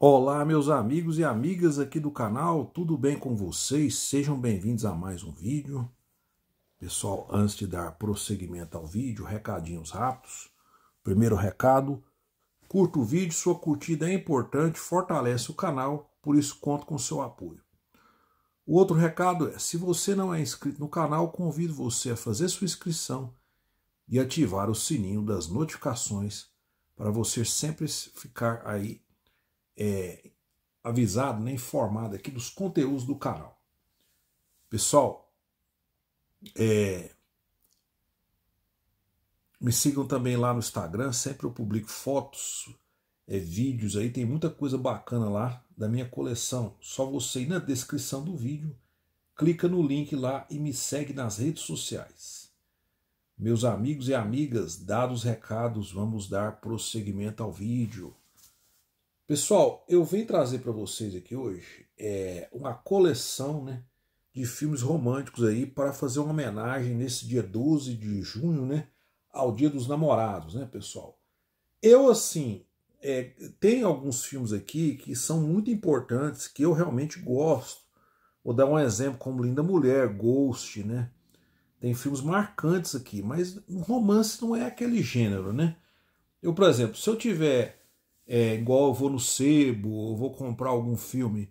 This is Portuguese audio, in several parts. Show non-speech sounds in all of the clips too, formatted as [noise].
Olá, meus amigos e amigas aqui do canal, tudo bem com vocês? Sejam bem-vindos a mais um vídeo. Pessoal, antes de dar prosseguimento ao vídeo, recadinhos rápidos. Primeiro recado, curta o vídeo, sua curtida é importante, fortalece o canal, por isso conto com seu apoio. O outro recado é, se você não é inscrito no canal, convido você a fazer sua inscrição e ativar o sininho das notificações para você sempre ficar aí é, avisado, né, informado aqui dos conteúdos do canal. Pessoal, é, me sigam também lá no Instagram, sempre eu publico fotos, é, vídeos aí, tem muita coisa bacana lá da minha coleção. Só você ir na descrição do vídeo, clica no link lá e me segue nas redes sociais. Meus amigos e amigas, dados recados, vamos dar prosseguimento ao vídeo. Pessoal, eu vim trazer para vocês aqui hoje é, uma coleção né, de filmes românticos aí para fazer uma homenagem nesse dia 12 de junho, né? Ao Dia dos Namorados, né, pessoal? Eu, assim, é, tem alguns filmes aqui que são muito importantes, que eu realmente gosto. Vou dar um exemplo como Linda Mulher, Ghost, né? Tem filmes marcantes aqui, mas romance não é aquele gênero, né? Eu, por exemplo, se eu tiver é, igual eu vou no sebo ou vou comprar algum filme.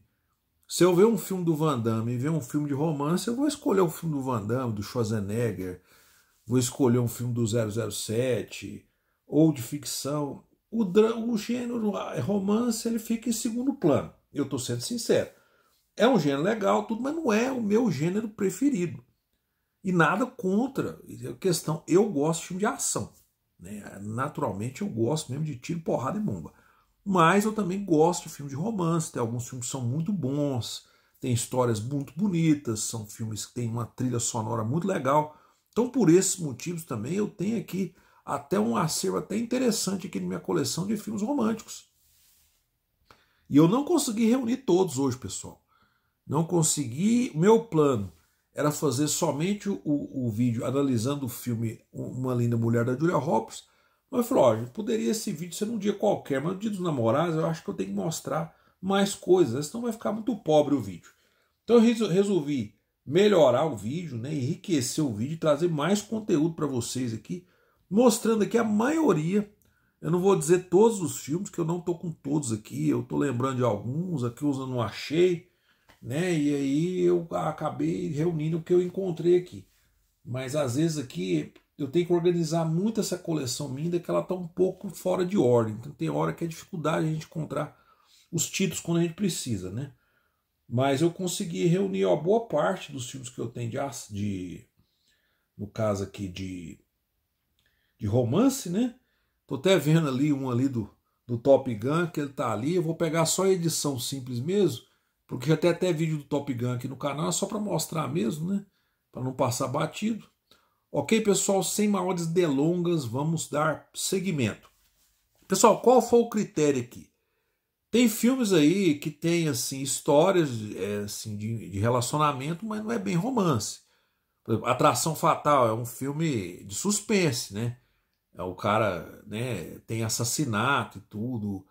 Se eu ver um filme do Van Damme e ver um filme de romance, eu vou escolher um filme do Van Damme, do Schwarzenegger, vou escolher um filme do 007 ou de ficção. O, o gênero é romance ele fica em segundo plano. Eu estou sendo sincero. É um gênero legal, tudo, mas não é o meu gênero preferido. E nada contra. A é questão, eu gosto de filme de ação. Né? Naturalmente eu gosto mesmo de tiro, porrada e bomba. Mas eu também gosto de filme de romance, tem alguns filmes que são muito bons, tem histórias muito bonitas, são filmes que têm uma trilha sonora muito legal. Então, por esses motivos também, eu tenho aqui até um acervo até interessante aqui na minha coleção de filmes românticos. E eu não consegui reunir todos hoje, pessoal. Não consegui. Meu plano era fazer somente o, o vídeo analisando o filme Uma Linda Mulher da Julia Roberts mas eu falei, poderia esse vídeo ser num dia qualquer, mas no dia dos namorados eu acho que eu tenho que mostrar mais coisas, né? senão vai ficar muito pobre o vídeo. Então eu resolvi melhorar o vídeo, né, enriquecer o vídeo, trazer mais conteúdo para vocês aqui, mostrando aqui a maioria. Eu não vou dizer todos os filmes, que eu não estou com todos aqui, eu estou lembrando de alguns, aqui os eu não achei, né? E aí eu acabei reunindo o que eu encontrei aqui. Mas às vezes aqui eu tenho que organizar muito essa coleção minha, que ela está um pouco fora de ordem. Então tem hora que é dificuldade a gente encontrar os títulos quando a gente precisa, né? Mas eu consegui reunir a boa parte dos títulos que eu tenho de, de no caso aqui de, de romance, né? Tô até vendo ali um ali do, do Top Gun que ele tá ali. Eu vou pegar só a edição simples mesmo, porque já tem até vídeo do Top Gun aqui no canal, só para mostrar mesmo, né? Para não passar batido. Ok, pessoal? Sem maiores delongas, vamos dar seguimento. Pessoal, qual foi o critério aqui? Tem filmes aí que tem assim histórias é, assim, de, de, relacionamento, mas não é bem romance. Exemplo, Atração Fatal é um filme de suspense, né? É, o cara né, tem assassinato e tudo.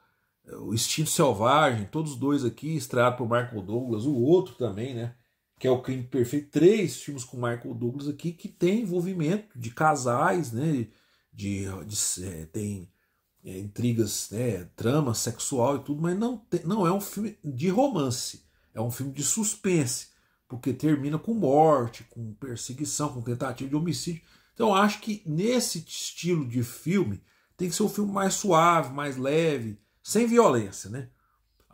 É, o Instinto Selvagem, todos dois aqui, estreado por Michael Douglas, o outro também, né? que é o Crime Perfeito, três filmes com Michael Douglas aqui que tem envolvimento de casais, né? De, de é, tem é, intrigas, né? Trama sexual e tudo, mas não, tem, não é um filme de romance, é um filme de suspense, porque termina com morte, com perseguição, com tentativa de homicídio. Então acho que nesse estilo de filme tem que ser um filme mais suave, mais leve, sem violência, né?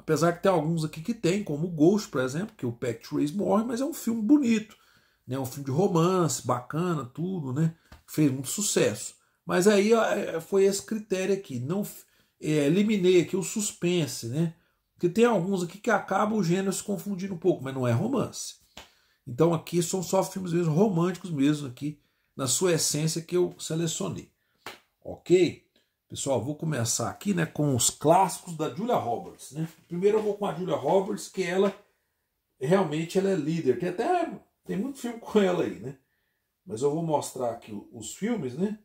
Apesar que tem alguns aqui que tem, como o Ghost, por exemplo, que o Patrick Race morre, mas é um filme bonito, né? Um filme de romance, bacana, tudo, né? Fez muito sucesso. Mas aí é, é, foi esse critério aqui, não é, eliminei aqui o suspense, né? Porque tem alguns aqui que acabam o gênero se confundindo um pouco, mas não é romance. Então aqui são só filmes mesmo românticos mesmo aqui, na sua essência que eu selecionei. OK? Pessoal, vou começar aqui né, com os clássicos da Julia Roberts. Né? Primeiro eu vou com a Julia Roberts, que ela realmente ela é líder. Tem até tem muito filme com ela aí, né? Mas eu vou mostrar aqui os filmes, né?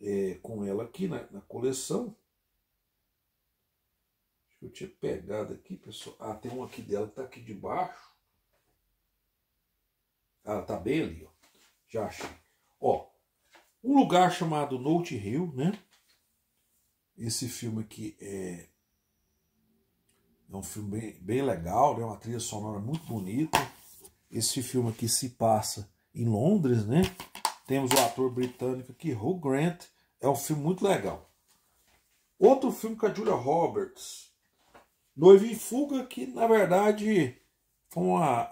É, com ela aqui na, na coleção. Acho que eu tinha pegado aqui, pessoal. Ah, tem um aqui dela que tá aqui debaixo. Ah, tá bem ali, ó. Já achei. Ó, um lugar chamado Note Hill, né? Esse filme aqui é, é um filme bem, bem legal, é né? uma trilha sonora muito bonita. Esse filme aqui se passa em Londres, né? Temos o ator britânico aqui, Hugh Grant. É um filme muito legal. Outro filme com a Julia Roberts, Noiva em Fuga, que na verdade foi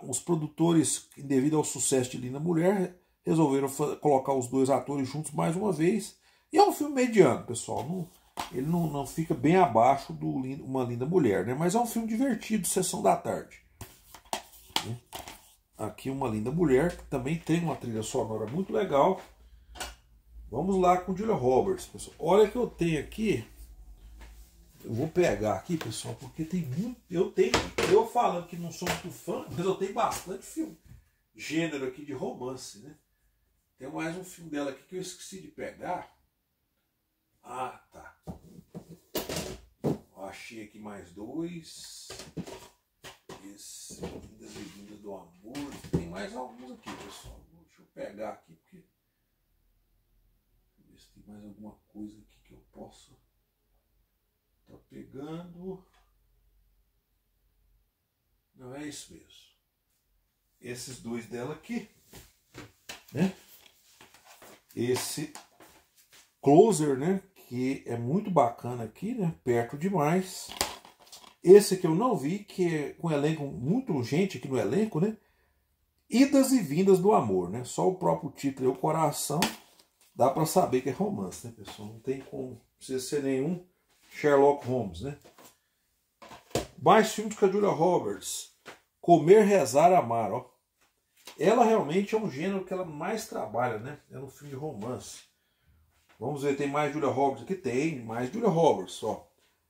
os produtores, devido ao sucesso de Linda Mulher, resolveram colocar os dois atores juntos mais uma vez. E é um filme mediano, pessoal. Não, ele não, não fica bem abaixo do Uma Linda Mulher, né? Mas é um filme divertido, Sessão da Tarde. Né? Aqui Uma Linda Mulher, que também tem uma trilha sonora muito legal. Vamos lá com Julia Roberts, pessoal. Olha que eu tenho aqui. Eu vou pegar aqui, pessoal, porque tem muito. Eu tenho. Eu falando que não sou muito fã, [laughs] mas eu tenho bastante filme. Gênero aqui de romance, né? Tem mais um filme dela aqui que eu esqueci de pegar. Ah, tá achei aqui mais dois. Esse, Vindas e Vindas do Amor. Tem mais alguns aqui, pessoal. Deixa eu pegar aqui, porque. Deixa eu ver se tem mais alguma coisa aqui que eu posso. Tá pegando. Não é isso mesmo. Esses dois dela aqui, né? Esse closer, né? que é muito bacana aqui, né? Perto demais. Esse que eu não vi, que é com elenco, muito gente aqui no elenco, né? Idas e Vindas do Amor, né? Só o próprio título é o coração, dá para saber que é romance, né, pessoal? Não tem como, precisa ser nenhum Sherlock Holmes, né? Mais filmes com a Julia Roberts. Comer, Rezar, Amar, ó. Ela realmente é um gênero que ela mais trabalha, né? É no filme de romance. Vamos ver, tem mais Julia Roberts aqui? Tem, mais Julia Roberts, ó.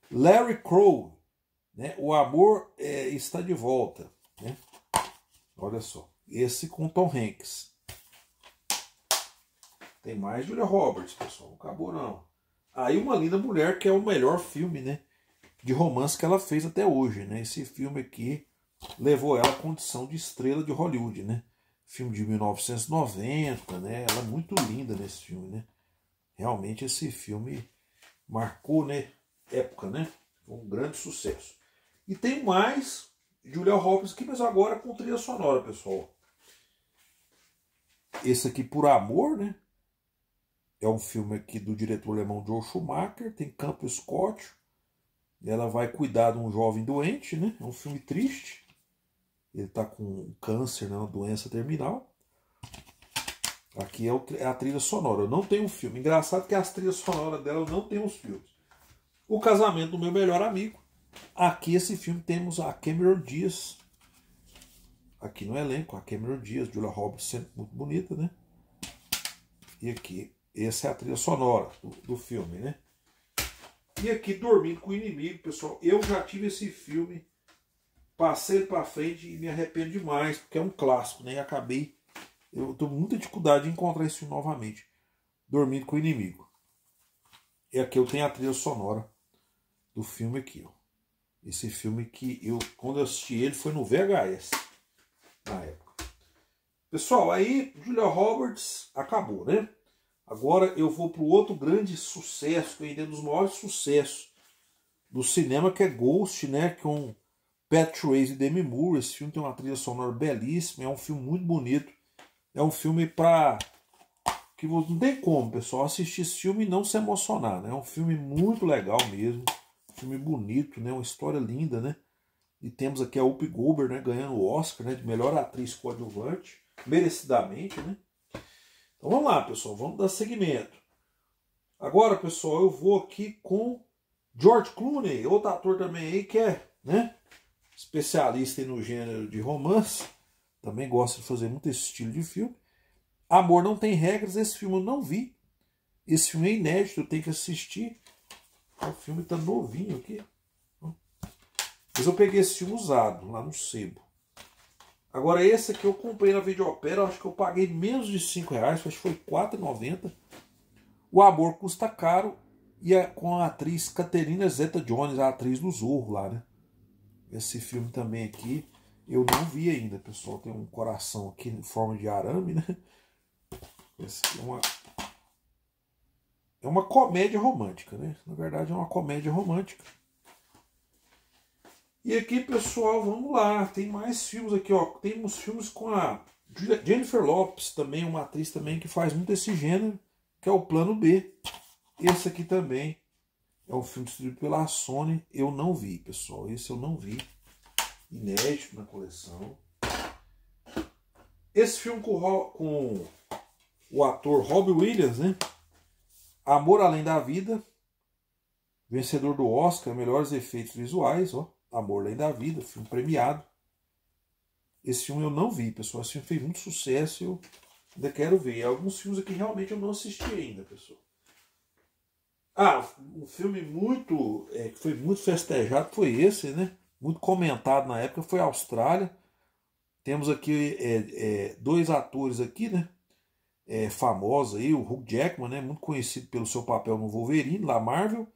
Larry Crow, né? O amor é, está de volta, né? Olha só, esse com Tom Hanks. Tem mais Julia Roberts, pessoal, não acabou não. Aí Uma Linda Mulher, que é o melhor filme, né? De romance que ela fez até hoje, né? Esse filme aqui levou ela à condição de estrela de Hollywood, né? Filme de 1990, né? Ela é muito linda nesse filme, né? Realmente esse filme marcou, né? Época, né? Foi um grande sucesso. E tem mais Julia Roberts aqui, mas agora com trilha sonora, pessoal. Esse aqui, Por Amor, né? É um filme aqui do diretor alemão Joe Schumacher, tem Campo Scott. Ela vai cuidar de um jovem doente, né? É um filme triste. Ele tá com câncer, né? uma doença terminal. Aqui é, o, é a trilha sonora. Eu não tenho um filme. Engraçado que as trilhas sonoras dela não tem os filmes. O Casamento do Meu Melhor Amigo. Aqui esse filme temos a Cameron Diaz. Aqui no elenco, a Cameron Diaz, Julia Roberts, sempre muito bonita, né? E aqui, essa é a trilha sonora do, do filme, né? E aqui, Dormindo com o Inimigo, pessoal. Eu já tive esse filme, passei para frente e me arrependo demais, porque é um clássico, né? E acabei eu tenho muita dificuldade em encontrar isso novamente. Dormindo com o inimigo. É e aqui eu tenho a trilha sonora do filme aqui. Ó. Esse filme que eu, quando eu assisti ele, foi no VHS. Na época. Pessoal, aí Julia Roberts acabou, né? Agora eu vou para o outro grande sucesso, que ainda é um dos maiores sucessos do cinema, que é Ghost, né? Com é Pat Trace e Demi Moore. Esse filme tem uma trilha sonora belíssima, é um filme muito bonito é um filme para que não tem como, pessoal, assistir esse filme e não se emocionar, né? É um filme muito legal mesmo, filme bonito, né? Uma história linda, né? E temos aqui a Up Goldberg, né? Ganhando o Oscar, né? De melhor atriz coadjuvante, merecidamente, né? Então vamos lá, pessoal, vamos dar seguimento. Agora, pessoal, eu vou aqui com George Clooney, outro ator também aí que é, né? Especialista no gênero de romance também gosta de fazer muito esse estilo de filme. Amor Não Tem Regras, esse filme eu não vi. Esse filme é inédito, eu tenho que assistir. O filme está novinho aqui. Mas eu peguei esse filme usado, lá no sebo. Agora esse aqui eu comprei na Videopera, acho que eu paguei menos de 5 reais, acho que foi 4,90. O Amor custa caro e é com a atriz Caterina Zeta-Jones, a atriz do Zorro lá, né? Esse filme também aqui eu não vi ainda, pessoal. Tem um coração aqui em forma de arame, né? aqui é uma é uma comédia romântica, né? Na verdade é uma comédia romântica. E aqui, pessoal, vamos lá. Tem mais filmes aqui, ó. Tem uns filmes com a Jennifer Lopes, também uma atriz também que faz muito esse gênero, que é o Plano B. Esse aqui também é um filme distribuído pela Sony. Eu não vi, pessoal. Esse eu não vi inédito na coleção. Esse filme com, com o ator Robbie Williams, né? Amor Além da Vida, vencedor do Oscar, melhores efeitos visuais, ó. Amor Além da Vida, filme premiado. Esse filme eu não vi, pessoal. Esse filme fez muito sucesso e eu ainda quero ver. Alguns filmes aqui realmente eu não assisti ainda, pessoal. Ah, um filme muito. É, que foi muito festejado foi esse, né? muito comentado na época foi a Austrália. Temos aqui é, é, dois atores aqui, né? É, famosos aí, o Hugh Jackman, né? Muito conhecido pelo seu papel no Wolverine, lá Marvel.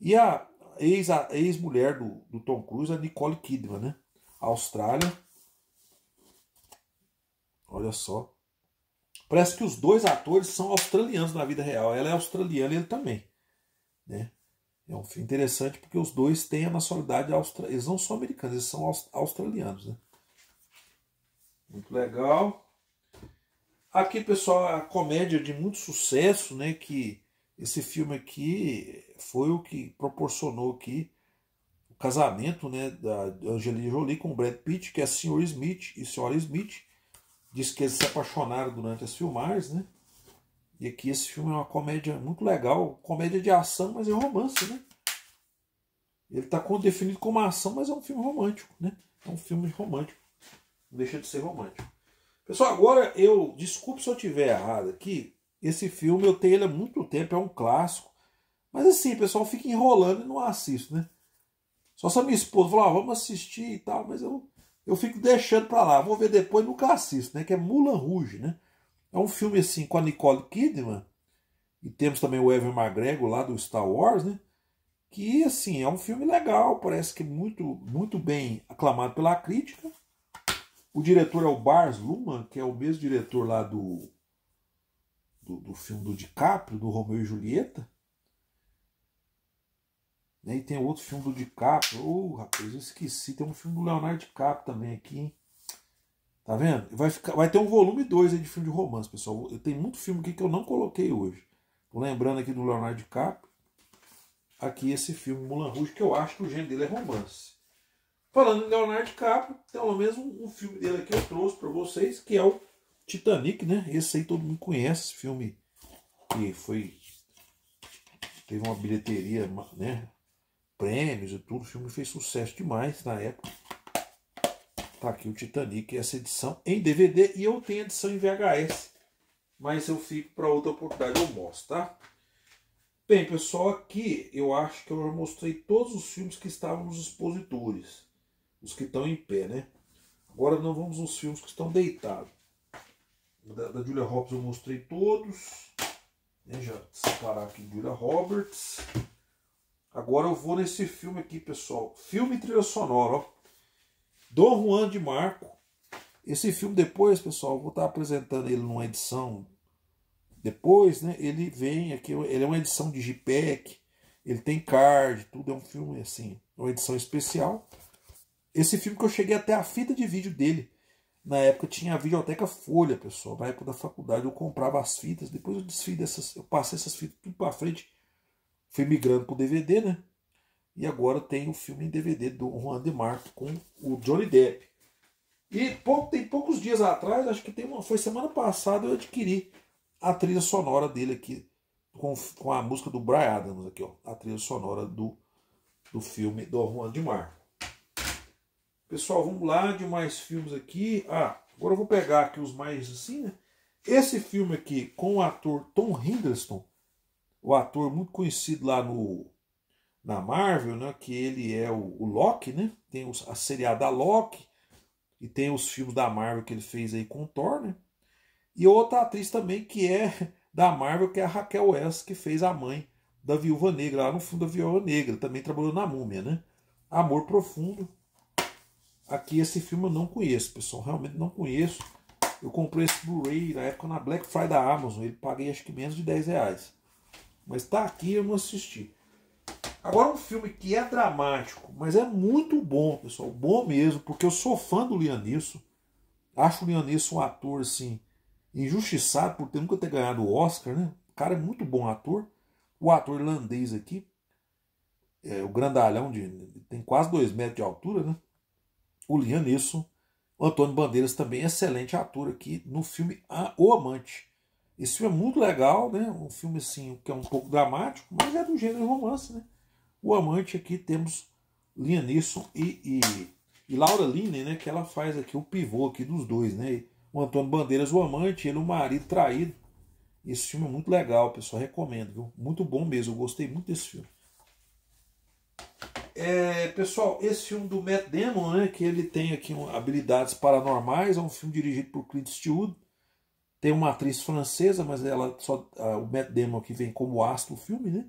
E a ex-mulher ex do, do Tom Cruise, a Nicole Kidman, né? A Austrália. Olha só. Parece que os dois atores são australianos na vida real. Ela é australiana ele também. Né? É um filme interessante porque os dois têm a nacionalidade australiana. Eles não são americanos, eles são australianos. Né? Muito legal. Aqui, pessoal, a comédia de muito sucesso, né? Que esse filme aqui foi o que proporcionou aqui o casamento né, da Angelina Jolie com o Brad Pitt, que é a senhora Smith e a senhora Smith. Diz que eles se apaixonaram durante as filmagens, né? E aqui esse filme é uma comédia muito legal, comédia de ação, mas é romance, né? Ele está definido como ação, mas é um filme romântico, né? É um filme romântico. Não deixa de ser romântico. Pessoal, agora eu. Desculpe se eu estiver errado aqui. Esse filme eu tenho ele há muito tempo, é um clássico. Mas assim, pessoal fica enrolando e não assisto, né? Só se a minha esposa falar, ah, vamos assistir e tal, mas eu, eu fico deixando para lá. Vou ver depois e nunca assisto, né? Que é Mulan Rouge, né? É um filme assim com a Nicole Kidman e temos também o Evan McGregor lá do Star Wars, né? Que assim é um filme legal, parece que é muito muito bem aclamado pela crítica. O diretor é o Bars Luhrmann, que é o mesmo diretor lá do do, do filme do DiCaprio, do Romeu e Julieta. Né, e tem outro filme do DiCaprio. Ô, oh, rapaz, eu esqueci. Tem um filme do Leonardo DiCaprio também aqui, hein? Tá vendo? Vai, ficar, vai ter um volume 2 de filme de romance, pessoal. Tem muito filme aqui que eu não coloquei hoje. Tô lembrando aqui do Leonardo DiCaprio. Aqui esse filme Mulan Rouge, que eu acho que o gênero dele é romance. Falando em Leonardo DiCaprio, pelo menos um, filme dele aqui eu trouxe para vocês, que é o Titanic, né? Esse aí todo mundo conhece, esse filme que foi teve uma bilheteria, né? Prêmios e tudo, o filme fez sucesso demais na época. Tá aqui o Titanic, essa edição em DVD. E eu tenho edição em VHS. Mas eu fico para outra oportunidade, eu mostro, tá? Bem, pessoal, aqui eu acho que eu já mostrei todos os filmes que estavam nos expositores. Os que estão em pé, né? Agora não vamos nos filmes que estão deitados. Da, da Julia Roberts eu mostrei todos. Né? Já separar aqui Julia Roberts. Agora eu vou nesse filme aqui, pessoal. Filme trilha sonora, ó. Dom Juan de Marco. Esse filme depois, pessoal, vou estar apresentando ele numa edição. Depois, né, ele vem aqui, ele é uma edição de JPEG, ele tem card, tudo é um filme assim, uma edição especial. Esse filme que eu cheguei até a fita de vídeo dele. Na época tinha a videoteca Folha, pessoal. Na época da faculdade eu comprava as fitas, depois eu desfiz dessas, eu passei essas fitas tudo para frente. Fui migrando pro DVD, né? E agora tem o filme em DVD do Juan de Marco com o Johnny Depp. E pouco, tem poucos dias atrás, acho que tem uma, foi semana passada, eu adquiri a trilha sonora dele aqui, com, com a música do Brian Adams aqui, ó. A trilha sonora do, do filme do Juan de Marco. Pessoal, vamos lá de mais filmes aqui. Ah, agora eu vou pegar aqui os mais assim, né? Esse filme aqui com o ator Tom Hiddleston, o ator muito conhecido lá no na Marvel, né? Que ele é o, o Loki, né? Tem os, a seriada Loki e tem os filmes da Marvel que ele fez aí com o Thor, né? E outra atriz também que é [laughs] da Marvel, que é a Raquel Wells, que fez a mãe da Viúva Negra, lá no fundo da Viúva Negra, também trabalhou na Múmia, né? Amor Profundo. Aqui esse filme eu não conheço, pessoal, realmente não conheço. Eu comprei esse Blu-ray na época na Black Friday da Amazon, ele paguei acho que menos de 10 reais. Mas tá aqui eu não assisti. Agora, um filme que é dramático, mas é muito bom, pessoal. Bom mesmo, porque eu sou fã do Lianisson. Acho o Lianisson um ator, assim, injustiçado por ter, nunca ter ganhado o Oscar, né? O cara é muito bom ator. O ator irlandês aqui, é, o grandalhão, de, tem quase dois metros de altura, né? O Lianisson. O Antônio Bandeiras também é excelente ator aqui no filme O Amante. Esse filme é muito legal, né? Um filme, assim, que é um pouco dramático, mas é do gênero romance, né? O amante aqui temos Lianisson e, e, e Laura Linney, né? Que ela faz aqui o pivô aqui dos dois, né? O Antônio Bandeiras, o amante, ele o marido traído. Esse filme é muito legal, pessoal. Recomendo, viu? Muito bom mesmo. Eu gostei muito desse filme. É, pessoal, esse filme do Matt Damon, né, que ele tem aqui habilidades paranormais, é um filme dirigido por Clint Eastwood. Tem uma atriz francesa, mas ela só a, o Matt Damon aqui vem como astro do filme, né?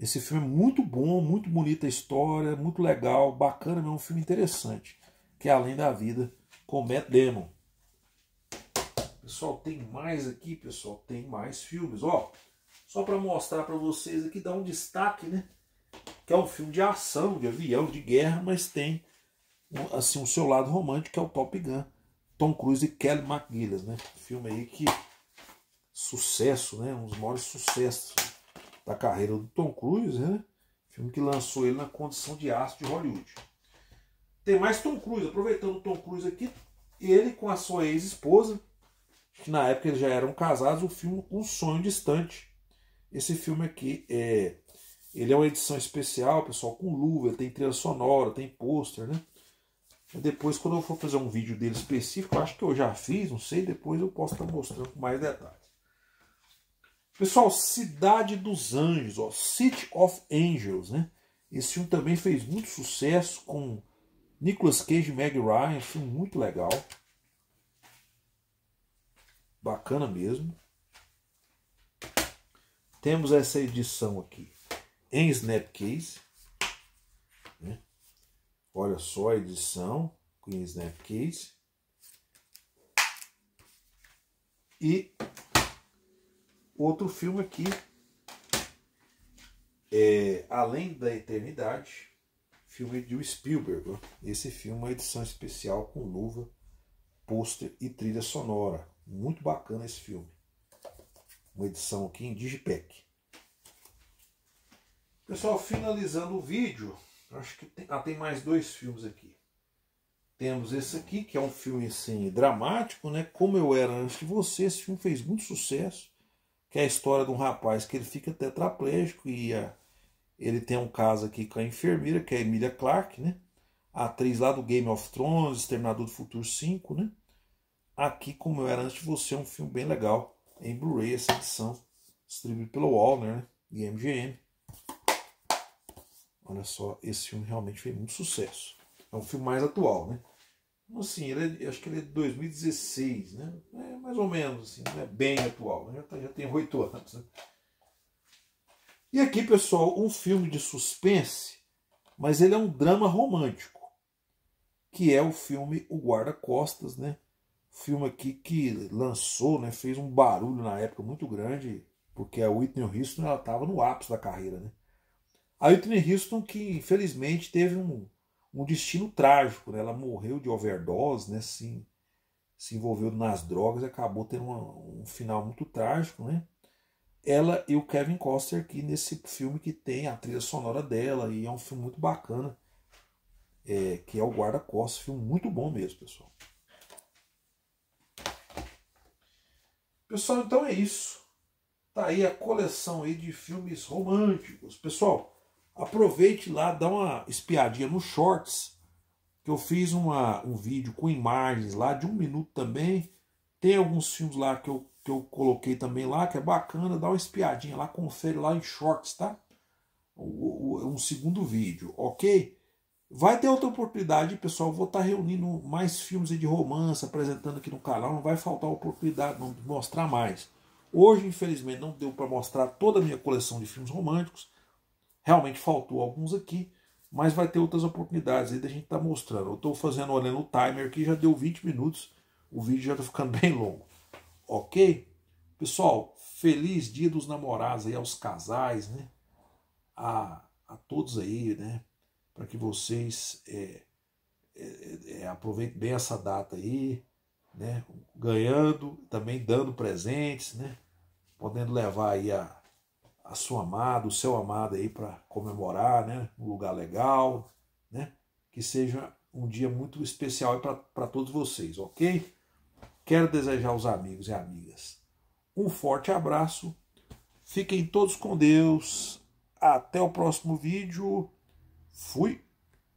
Esse filme é muito bom, muito bonita a história, muito legal, bacana, é um filme interessante. Que é Além da Vida, com Matt Damon. Pessoal, tem mais aqui, pessoal, tem mais filmes. Ó, só para mostrar para vocês aqui, dá um destaque, né? Que é um filme de ação, de avião, de guerra, mas tem assim, o seu lado romântico, que é o Top Gun. Tom Cruise e Kelly McGillis, né? Filme aí que sucesso, né? Um dos maiores sucessos da carreira do Tom Cruise, né? Filme que lançou ele na condição de aço de Hollywood. Tem mais Tom Cruise, aproveitando o Tom Cruise aqui, ele com a sua ex-esposa, que na época eles já eram casados, o filme Um Sonho Distante. Esse filme aqui é ele é uma edição especial, pessoal, com luva, tem trilha sonora, tem pôster, né? Depois, quando eu for fazer um vídeo dele específico, acho que eu já fiz, não sei, depois eu posso estar mostrando com mais detalhes. Pessoal, Cidade dos Anjos, ó, City of Angels, né? Esse filme também fez muito sucesso com Nicolas Cage e Meg Ryan, filme muito legal. Bacana mesmo. Temos essa edição aqui em Snapcase. Né? Olha só a edição com Snapcase. E Outro filme aqui, é Além da Eternidade, filme de Spielberg. Né? Esse filme é uma edição especial com luva, pôster e trilha sonora. Muito bacana esse filme. Uma edição aqui em Digipack. Pessoal, finalizando o vídeo, acho que tem, ah, tem mais dois filmes aqui. Temos esse aqui, que é um filme assim, dramático, né? Como eu era antes de você, esse filme fez muito sucesso que é a história de um rapaz que ele fica tetraplégico e a, ah, ele tem um caso aqui com a enfermeira, que é a Emilia Clarke, né? A atriz lá do Game of Thrones, Exterminador do Futuro 5, né? Aqui, como eu era antes de você, é um filme bem legal. Em Blu-ray, essa edição. Distribuído pelo Warner né? e MGM. Olha só, esse filme realmente fez muito sucesso. É um filme mais atual, né? Então, assim, ele é, acho que ele é de 2016, né? É mais ou menos, assim, é bem atual. Né? Já, tá, já tem oito anos. Né? E aqui, pessoal, um filme de suspense, mas ele é um drama romântico, que é o filme O Guarda-Costas, né? Filme aqui que lançou, né? Fez um barulho na época muito grande, porque a Whitney Houston ela estava no ápice da carreira, né? A Whitney Houston que infelizmente teve um um destino trágico. Né? Ela morreu de overdose, né? Se, se envolveu nas drogas e acabou tendo uma, um final muito trágico, né? Ela e o Kevin Costner aqui nesse filme que tem a trilha sonora dela e é um filme muito bacana, é, que é o Guarda Costas, filme muito bom mesmo, pessoal. Pessoal, então é isso. Tá aí a coleção aí de filmes românticos. Pessoal, aproveite lá, dá uma espiadinha nos shorts, que eu fiz uma, um vídeo com imagens lá de um minuto também. Tem alguns filmes lá que eu, que eu coloquei também lá, que é bacana, dá uma espiadinha lá, confere lá em shorts, tá? Um segundo vídeo, ok? Vai ter outra oportunidade, pessoal. Vou estar tá reunindo mais filmes de romance, apresentando aqui no canal. Não vai faltar oportunidade de mostrar mais. Hoje, infelizmente, não deu para mostrar toda a minha coleção de filmes românticos. Realmente faltou alguns aqui, mas vai ter outras oportunidades aí da gente estar tá mostrando. Eu estou fazendo, olhando o timer aqui, já deu 20 minutos, o vídeo já está ficando [laughs] bem longo. Ok? Pessoal, feliz dia dos namorados aí aos casais, né? A, a todos aí, né? Para que vocês é, é, é, é, aproveitem bem essa data aí, né? Ganhando, também dando presentes, né? Podendo levar aí a a sua amada, o seu amado aí para comemorar, né? Um lugar legal, né? Que seja um dia muito especial para todos vocês, ok? Quero desejar aos amigos e amigas um forte abraço. Fiquem todos com Deus. Até o próximo vídeo. Fui!